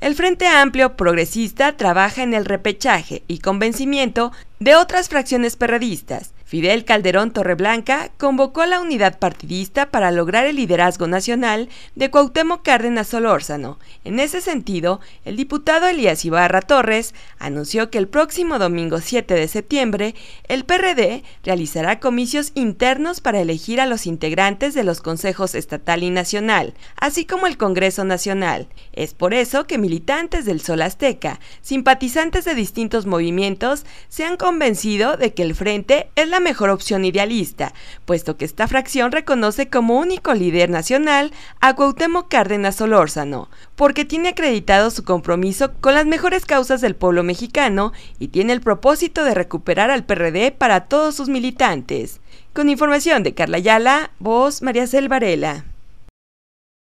El Frente Amplio Progresista trabaja en el repechaje y convencimiento de otras fracciones perredistas, Fidel Calderón Torreblanca convocó a la unidad partidista para lograr el liderazgo nacional de Cuauhtémoc Cárdenas Solórzano. En ese sentido, el diputado Elías Ibarra Torres anunció que el próximo domingo 7 de septiembre, el PRD realizará comicios internos para elegir a los integrantes de los consejos estatal y nacional, así como el Congreso Nacional. Es por eso que militantes del Sol Azteca, simpatizantes de distintos movimientos, se han convencido de que el frente es la mejor opción idealista, puesto que esta fracción reconoce como único líder nacional a Cuauhtémoc Cárdenas Solórzano, porque tiene acreditado su compromiso con las mejores causas del pueblo mexicano y tiene el propósito de recuperar al PRD para todos sus militantes. Con información de Carla Ayala, voz María